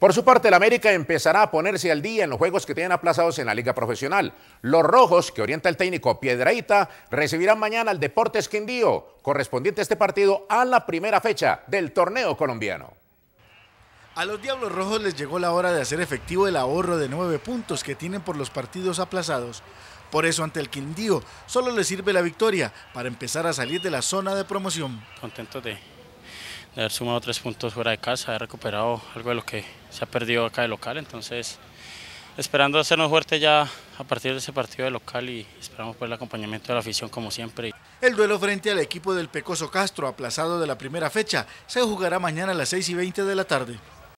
Por su parte, el América empezará a ponerse al día en los juegos que tienen aplazados en la Liga Profesional. Los rojos, que orienta el técnico Piedraíta, recibirán mañana al Deportes Quindío, correspondiente a este partido a la primera fecha del torneo colombiano. A los Diablos Rojos les llegó la hora de hacer efectivo el ahorro de nueve puntos que tienen por los partidos aplazados. Por eso ante el Quindío solo les sirve la victoria para empezar a salir de la zona de promoción. Contento de, de haber sumado tres puntos fuera de casa, haber recuperado algo de lo que se ha perdido acá de local, entonces esperando hacernos fuerte ya a partir de ese partido de local y esperamos por el acompañamiento de la afición como siempre. El duelo frente al equipo del Pecoso Castro, aplazado de la primera fecha, se jugará mañana a las 6 y 20 de la tarde.